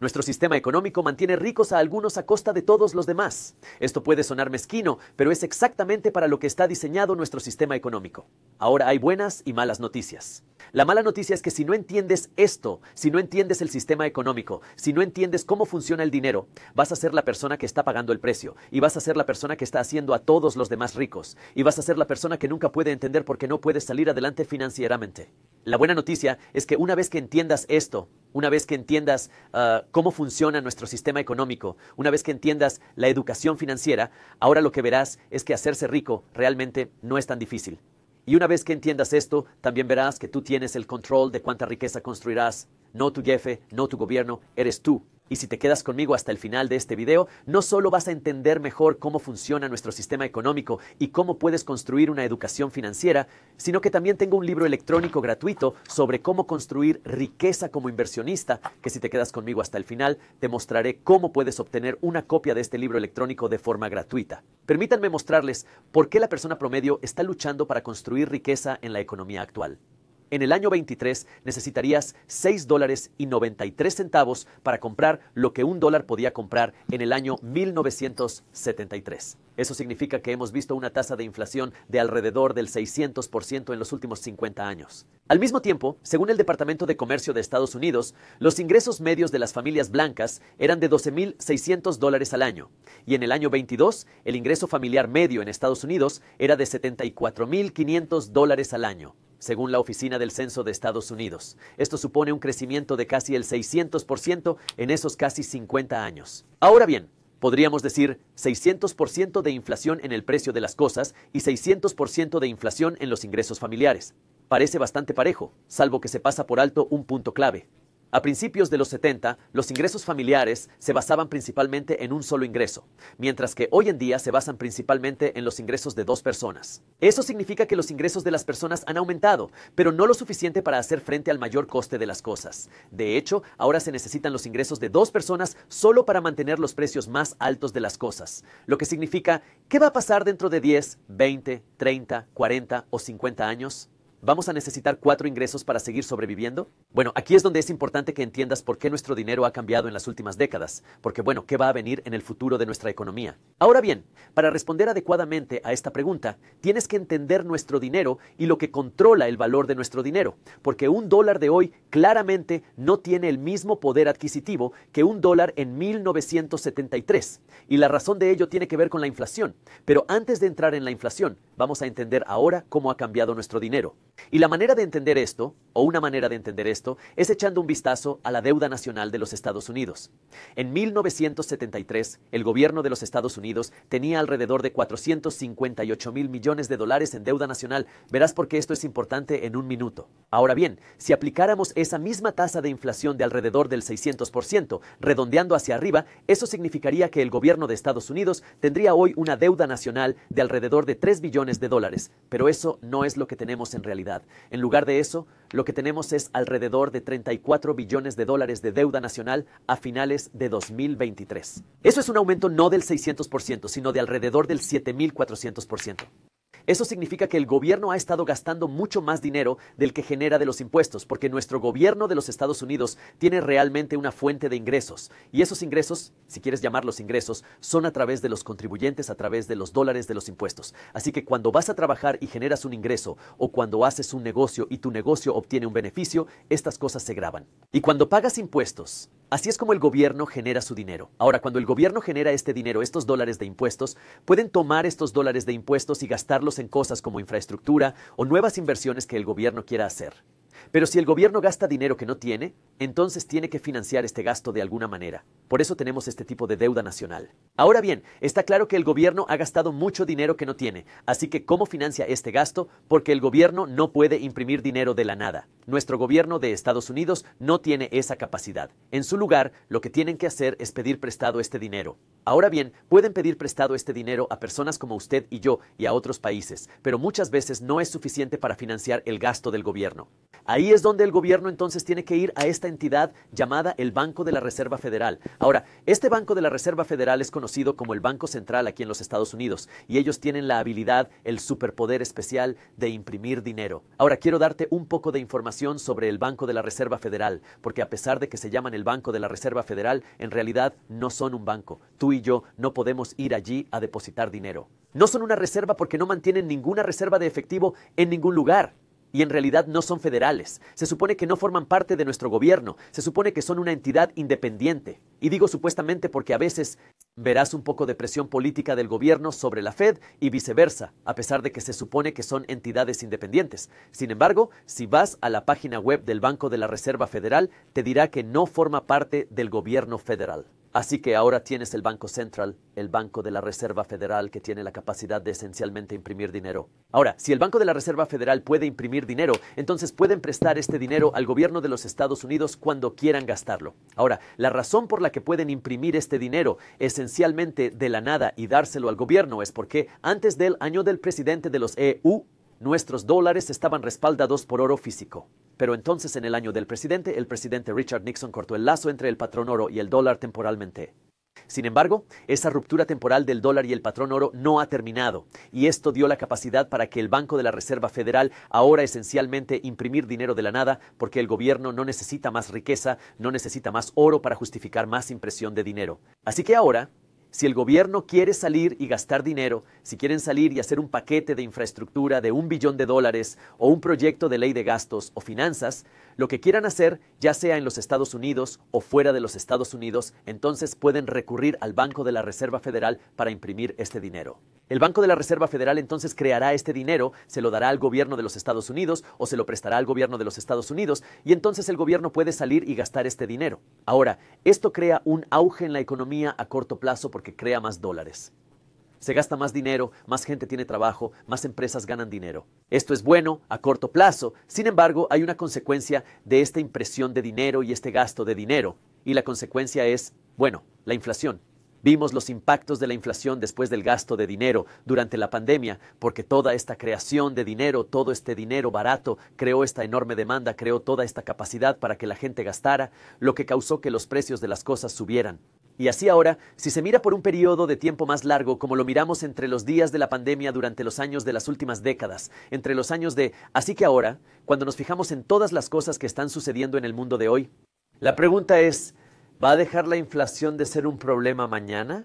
Nuestro sistema económico mantiene ricos a algunos a costa de todos los demás. Esto puede sonar mezquino, pero es exactamente para lo que está diseñado nuestro sistema económico. Ahora hay buenas y malas noticias. La mala noticia es que si no entiendes esto, si no entiendes el sistema económico, si no entiendes cómo funciona el dinero, vas a ser la persona que está pagando el precio y vas a ser la persona que está haciendo a todos los demás ricos y vas a ser la persona que nunca puede entender por qué no puedes salir adelante financieramente. La buena noticia es que una vez que entiendas esto, una vez que entiendas ah, cómo funciona nuestro sistema económico, una vez que entiendas la educación financiera, ahora lo que verás es que hacerse rico realmente no es tan difícil. Y una vez que entiendas esto, también verás que tú tienes el control de cuánta riqueza construirás. No tu jefe, no tu gobierno, eres tú y si te quedas conmigo hasta el final de este video, no solo vas a entender mejor cómo funciona nuestro sistema económico y cómo puedes construir una educación financiera, sino que también tengo un libro electrónico gratuito sobre cómo construir riqueza como inversionista, que si te quedas conmigo hasta el final, te mostraré cómo puedes obtener una copia de este libro electrónico de forma gratuita. Permítanme mostrarles por qué la persona promedio está luchando para construir riqueza en la economía actual. En el año 23 necesitarías 6 dólares y 93 centavos para comprar lo que un dólar podía comprar en el año 1973. Eso significa que hemos visto una tasa de inflación de alrededor del 600% en los últimos 50 años. Al mismo tiempo, según el Departamento de Comercio de Estados Unidos, los ingresos medios de las familias blancas eran de 12.600 dólares al año, y en el año 22 el ingreso familiar medio en Estados Unidos era de 74.500 dólares al año según la Oficina del Censo de Estados Unidos. Esto supone un crecimiento de casi el 600% en esos casi 50 años. Ahora bien, podríamos decir 600% de inflación en el precio de las cosas y 600% de inflación en los ingresos familiares. Parece bastante parejo, salvo que se pasa por alto un punto clave. A principios de los 70, los ingresos familiares se basaban principalmente en un solo ingreso, mientras que hoy en día se basan principalmente en los ingresos de dos personas. Eso significa que los ingresos de las personas han aumentado, pero no lo suficiente para hacer frente al mayor coste de las cosas. De hecho, ahora se necesitan los ingresos de dos personas solo para mantener los precios más altos de las cosas, lo que significa, ¿qué va a pasar dentro de 10, 20, 30, 40 o 50 años? ¿Vamos a necesitar cuatro ingresos para seguir sobreviviendo? Bueno, aquí es donde es importante que entiendas por qué nuestro dinero ha cambiado en las últimas décadas, porque bueno, ¿qué va a venir en el futuro de nuestra economía? Ahora bien, para responder adecuadamente a esta pregunta, tienes que entender nuestro dinero y lo que controla el valor de nuestro dinero, porque un dólar de hoy claramente no tiene el mismo poder adquisitivo que un dólar en 1973, y la razón de ello tiene que ver con la inflación. Pero antes de entrar en la inflación, vamos a entender ahora cómo ha cambiado nuestro dinero. Y la manera de entender esto, o una manera de entender esto, es echando un vistazo a la deuda nacional de los Estados Unidos. En 1973, el gobierno de los Estados Unidos tenía alrededor de 458 mil millones de dólares en deuda nacional. Verás por qué esto es importante en un minuto. Ahora bien, si aplicáramos esa misma tasa de inflación de alrededor del 600%, redondeando hacia arriba, eso significaría que el gobierno de Estados Unidos tendría hoy una deuda nacional de alrededor de 3 billones de dólares. Pero eso no es lo que tenemos en realidad. En lugar de eso, lo que tenemos es alrededor de 34 billones de dólares de deuda nacional a finales de 2023. Eso es un aumento no del 600%, sino de alrededor del 7.400%. Eso significa que el gobierno ha estado gastando mucho más dinero del que genera de los impuestos, porque nuestro gobierno de los Estados Unidos tiene realmente una fuente de ingresos. Y esos ingresos, si quieres llamarlos ingresos, son a través de los contribuyentes, a través de los dólares de los impuestos. Así que cuando vas a trabajar y generas un ingreso, o cuando haces un negocio y tu negocio obtiene un beneficio, estas cosas se graban. Y cuando pagas impuestos, Así es como el gobierno genera su dinero. Ahora, cuando el gobierno genera este dinero, estos dólares de impuestos, pueden tomar estos dólares de impuestos y gastarlos en cosas como infraestructura o nuevas inversiones que el gobierno quiera hacer. Pero si el gobierno gasta dinero que no tiene, entonces tiene que financiar este gasto de alguna manera. Por eso tenemos este tipo de deuda nacional. Ahora bien, está claro que el gobierno ha gastado mucho dinero que no tiene, así que ¿cómo financia este gasto? Porque el gobierno no puede imprimir dinero de la nada. Nuestro gobierno de Estados Unidos no tiene esa capacidad. En su lugar, lo que tienen que hacer es pedir prestado este dinero. Ahora bien, pueden pedir prestado este dinero a personas como usted y yo y a otros países, pero muchas veces no es suficiente para financiar el gasto del gobierno. Ahí es donde el gobierno entonces tiene que ir a esta entidad llamada el Banco de la Reserva Federal. Ahora, este Banco de la Reserva Federal es conocido como el Banco Central aquí en los Estados Unidos y ellos tienen la habilidad, el superpoder especial de imprimir dinero. Ahora quiero darte un poco de información sobre el Banco de la Reserva Federal, porque a pesar de que se llaman el Banco de la Reserva Federal, en realidad no son un banco. Tú y yo no podemos ir allí a depositar dinero. No son una reserva porque no mantienen ninguna reserva de efectivo en ningún lugar y en realidad no son federales. Se supone que no forman parte de nuestro gobierno, se supone que son una entidad independiente. Y digo supuestamente porque a veces Verás un poco de presión política del gobierno sobre la Fed y viceversa, a pesar de que se supone que son entidades independientes. Sin embargo, si vas a la página web del Banco de la Reserva Federal, te dirá que no forma parte del gobierno federal. Así que ahora tienes el Banco Central, el Banco de la Reserva Federal, que tiene la capacidad de esencialmente imprimir dinero. Ahora, si el Banco de la Reserva Federal puede imprimir dinero, entonces pueden prestar este dinero al gobierno de los Estados Unidos cuando quieran gastarlo. Ahora, la razón por la que pueden imprimir este dinero esencialmente de la nada y dárselo al gobierno es porque antes del año del presidente de los EU, Nuestros dólares estaban respaldados por oro físico. Pero entonces en el año del presidente, el presidente Richard Nixon cortó el lazo entre el patrón oro y el dólar temporalmente. Sin embargo, esa ruptura temporal del dólar y el patrón oro no ha terminado, y esto dio la capacidad para que el Banco de la Reserva Federal ahora esencialmente imprimir dinero de la nada, porque el gobierno no necesita más riqueza, no necesita más oro para justificar más impresión de dinero. Así que ahora, si el gobierno quiere salir y gastar dinero, si quieren salir y hacer un paquete de infraestructura de un billón de dólares o un proyecto de ley de gastos o finanzas, lo que quieran hacer, ya sea en los Estados Unidos o fuera de los Estados Unidos, entonces pueden recurrir al Banco de la Reserva Federal para imprimir este dinero. El Banco de la Reserva Federal entonces creará este dinero, se lo dará al gobierno de los Estados Unidos o se lo prestará al gobierno de los Estados Unidos y entonces el gobierno puede salir y gastar este dinero. Ahora, esto crea un auge en la economía a corto plazo porque crea más dólares se gasta más dinero, más gente tiene trabajo, más empresas ganan dinero. Esto es bueno a corto plazo, sin embargo hay una consecuencia de esta impresión de dinero y este gasto de dinero, y la consecuencia es, bueno, la inflación. Vimos los impactos de la inflación después del gasto de dinero durante la pandemia, porque toda esta creación de dinero, todo este dinero barato, creó esta enorme demanda, creó toda esta capacidad para que la gente gastara, lo que causó que los precios de las cosas subieran. Y así ahora, si se mira por un periodo de tiempo más largo, como lo miramos entre los días de la pandemia durante los años de las últimas décadas, entre los años de así que ahora, cuando nos fijamos en todas las cosas que están sucediendo en el mundo de hoy, la pregunta es, ¿va a dejar la inflación de ser un problema mañana?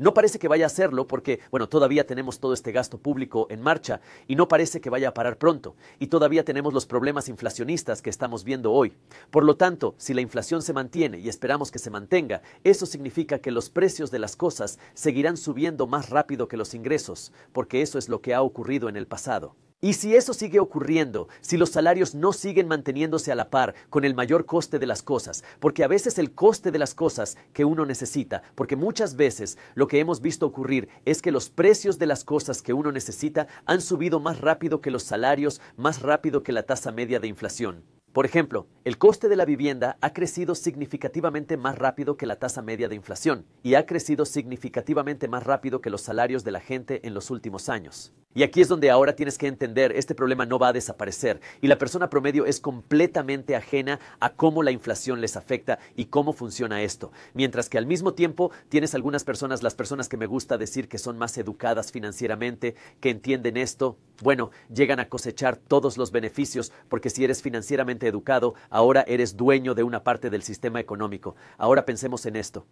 No parece que vaya a hacerlo porque, bueno, todavía tenemos todo este gasto público en marcha y no parece que vaya a parar pronto y todavía tenemos los problemas inflacionistas que estamos viendo hoy. Por lo tanto, si la inflación se mantiene y esperamos que se mantenga, eso significa que los precios de las cosas seguirán subiendo más rápido que los ingresos, porque eso es lo que ha ocurrido en el pasado. Y si eso sigue ocurriendo, si los salarios no siguen manteniéndose a la par con el mayor coste de las cosas, porque a veces el coste de las cosas que uno necesita, porque muchas veces lo que hemos visto ocurrir es que los precios de las cosas que uno necesita han subido más rápido que los salarios, más rápido que la tasa media de inflación. Por ejemplo, el coste de la vivienda ha crecido significativamente más rápido que la tasa media de inflación y ha crecido significativamente más rápido que los salarios de la gente en los últimos años. Y aquí es donde ahora tienes que entender, este problema no va a desaparecer y la persona promedio es completamente ajena a cómo la inflación les afecta y cómo funciona esto. Mientras que al mismo tiempo tienes algunas personas, las personas que me gusta decir que son más educadas financieramente, que entienden esto, bueno, llegan a cosechar todos los beneficios porque si eres financieramente educado, ahora eres dueño de una parte del sistema económico. Ahora pensemos en esto.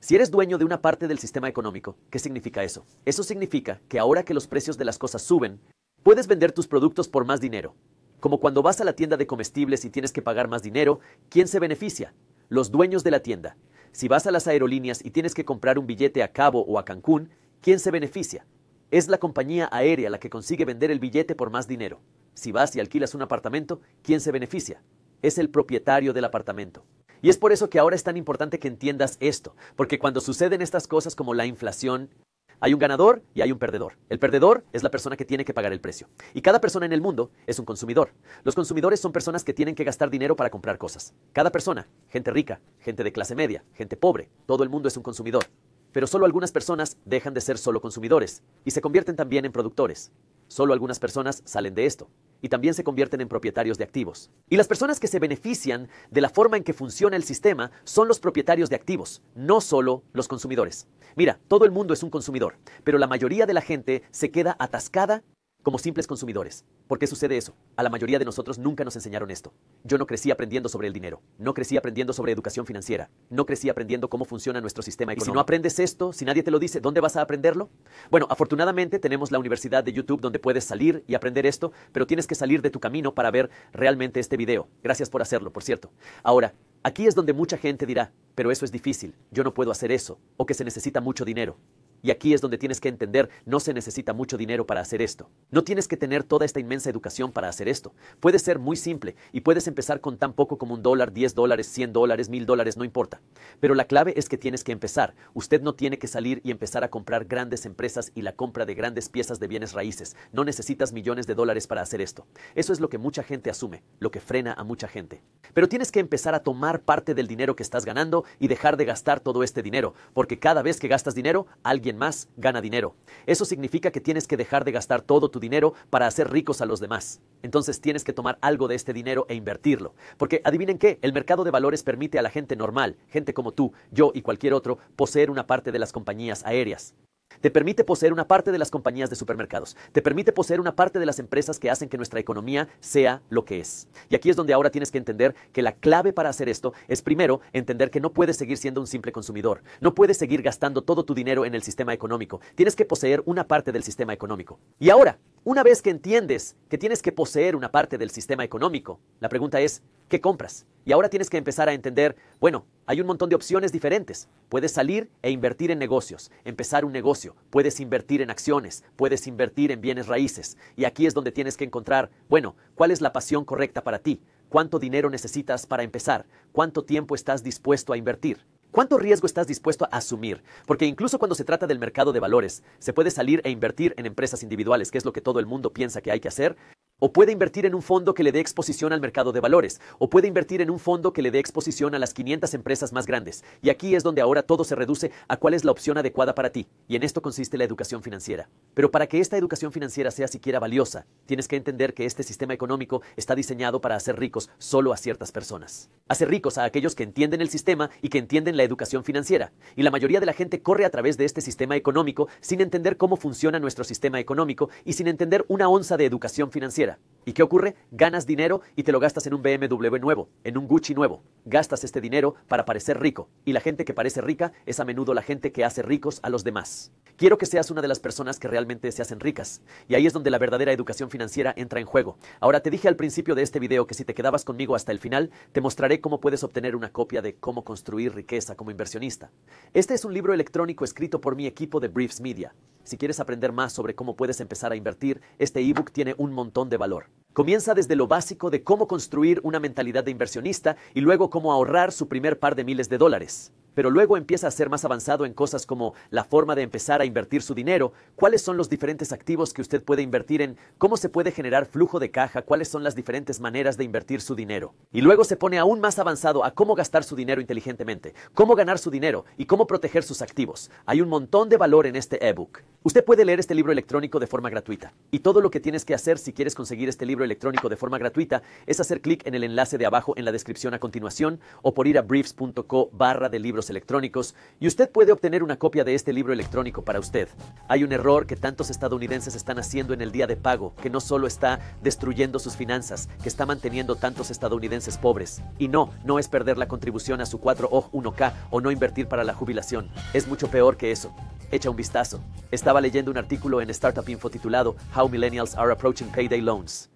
Si eres dueño de una parte del sistema económico, ¿qué significa eso? Eso significa que ahora que los precios de las cosas suben, puedes vender tus productos por más dinero. Como cuando vas a la tienda de comestibles y tienes que pagar más dinero, ¿quién se beneficia? Los dueños de la tienda. Si vas a las aerolíneas y tienes que comprar un billete a Cabo o a Cancún, ¿quién se beneficia? Es la compañía aérea la que consigue vender el billete por más dinero. Si vas y alquilas un apartamento, ¿quién se beneficia? Es el propietario del apartamento. Y es por eso que ahora es tan importante que entiendas esto, porque cuando suceden estas cosas como la inflación, hay un ganador y hay un perdedor. El perdedor es la persona que tiene que pagar el precio. Y cada persona en el mundo es un consumidor. Los consumidores son personas que tienen que gastar dinero para comprar cosas. Cada persona, gente rica, gente de clase media, gente pobre, todo el mundo es un consumidor. Pero solo algunas personas dejan de ser solo consumidores y se convierten también en productores. Solo algunas personas salen de esto y también se convierten en propietarios de activos. Y las personas que se benefician de la forma en que funciona el sistema son los propietarios de activos, no solo los consumidores. Mira, todo el mundo es un consumidor, pero la mayoría de la gente se queda atascada como simples consumidores. ¿Por qué sucede eso? A la mayoría de nosotros nunca nos enseñaron esto. Yo no crecí aprendiendo sobre el dinero, no crecí aprendiendo sobre educación financiera, no crecí aprendiendo cómo funciona nuestro sistema económico. Y si no aprendes esto, si nadie te lo dice, ¿dónde vas a aprenderlo? Bueno, afortunadamente tenemos la universidad de YouTube donde puedes salir y aprender esto, pero tienes que salir de tu camino para ver realmente este video. Gracias por hacerlo, por cierto. Ahora, aquí es donde mucha gente dirá, pero eso es difícil, yo no puedo hacer eso, o que se necesita mucho dinero. Y aquí es donde tienes que entender, no se necesita mucho dinero para hacer esto. No tienes que tener toda esta inmensa educación para hacer esto. Puede ser muy simple y puedes empezar con tan poco como un dólar, 10 dólares, 100 dólares, 1000 dólares, no importa. Pero la clave es que tienes que empezar. Usted no tiene que salir y empezar a comprar grandes empresas y la compra de grandes piezas de bienes raíces. No necesitas millones de dólares para hacer esto. Eso es lo que mucha gente asume, lo que frena a mucha gente. Pero tienes que empezar a tomar parte del dinero que estás ganando y dejar de gastar todo este dinero, porque cada vez que gastas dinero, alguien más gana dinero. Eso significa que tienes que dejar de gastar todo tu dinero para hacer ricos a los demás. Entonces tienes que tomar algo de este dinero e invertirlo. Porque adivinen qué, el mercado de valores permite a la gente normal, gente como tú, yo y cualquier otro, poseer una parte de las compañías aéreas. Te permite poseer una parte de las compañías de supermercados. Te permite poseer una parte de las empresas que hacen que nuestra economía sea lo que es. Y aquí es donde ahora tienes que entender que la clave para hacer esto es primero entender que no puedes seguir siendo un simple consumidor. No puedes seguir gastando todo tu dinero en el sistema económico. Tienes que poseer una parte del sistema económico. Y ahora, una vez que entiendes que tienes que poseer una parte del sistema económico, la pregunta es, ¿qué compras? Y ahora tienes que empezar a entender, bueno, hay un montón de opciones diferentes. Puedes salir e invertir en negocios, empezar un negocio puedes invertir en acciones, puedes invertir en bienes raíces. Y aquí es donde tienes que encontrar, bueno, cuál es la pasión correcta para ti, cuánto dinero necesitas para empezar, cuánto tiempo estás dispuesto a invertir. ¿Cuánto riesgo estás dispuesto a asumir? Porque incluso cuando se trata del mercado de valores, se puede salir e invertir en empresas individuales, que es lo que todo el mundo piensa que hay que hacer, o puede invertir en un fondo que le dé exposición al mercado de valores, o puede invertir en un fondo que le dé exposición a las 500 empresas más grandes. Y aquí es donde ahora todo se reduce a cuál es la opción adecuada para ti, y en esto consiste la educación financiera. Pero para que esta educación financiera sea siquiera valiosa, tienes que entender que este sistema económico está diseñado para hacer ricos solo a ciertas personas. Hacer ricos a aquellos que entienden el sistema y que entienden la educación financiera. Y la mayoría de la gente corre a través de este sistema económico sin entender cómo funciona nuestro sistema económico y sin entender una onza de educación financiera. ¿Y qué ocurre? Ganas dinero y te lo gastas en un BMW nuevo, en un Gucci nuevo. Gastas este dinero para parecer rico, y la gente que parece rica es a menudo la gente que hace ricos a los demás. Quiero que seas una de las personas que realmente se hacen ricas, y ahí es donde la verdadera educación financiera entra en juego. Ahora te dije al principio de este video que si te quedabas conmigo hasta el final, te mostraré cómo puedes obtener una copia de Cómo construir riqueza como inversionista. Este es un libro electrónico escrito por mi equipo de Briefs Media. Si quieres aprender más sobre cómo puedes empezar a invertir, este ebook tiene un montón de valor. Comienza desde lo básico de cómo construir una mentalidad de inversionista y luego cómo ahorrar su primer par de miles de dólares pero luego empieza a ser más avanzado en cosas como la forma de empezar a invertir su dinero, cuáles son los diferentes activos que usted puede invertir en, cómo se puede generar flujo de caja, cuáles son las diferentes maneras de invertir su dinero. Y luego se pone aún más avanzado a cómo gastar su dinero inteligentemente, cómo ganar su dinero y cómo proteger sus activos. Hay un montón de valor en este ebook. Usted puede leer este libro electrónico de forma gratuita. Y todo lo que tienes que hacer si quieres conseguir este libro electrónico de forma gratuita es hacer clic en el enlace de abajo en la descripción a continuación o por ir a briefs.co barra de libros electrónicos y usted puede obtener una copia de este libro electrónico para usted. Hay un error que tantos estadounidenses están haciendo en el día de pago, que no solo está destruyendo sus finanzas, que está manteniendo tantos estadounidenses pobres. Y no, no es perder la contribución a su o 4 1 k o no invertir para la jubilación. Es mucho peor que eso. Echa un vistazo. Estaba leyendo un artículo en Startup Info titulado How Millennials Are Approaching Payday Loans.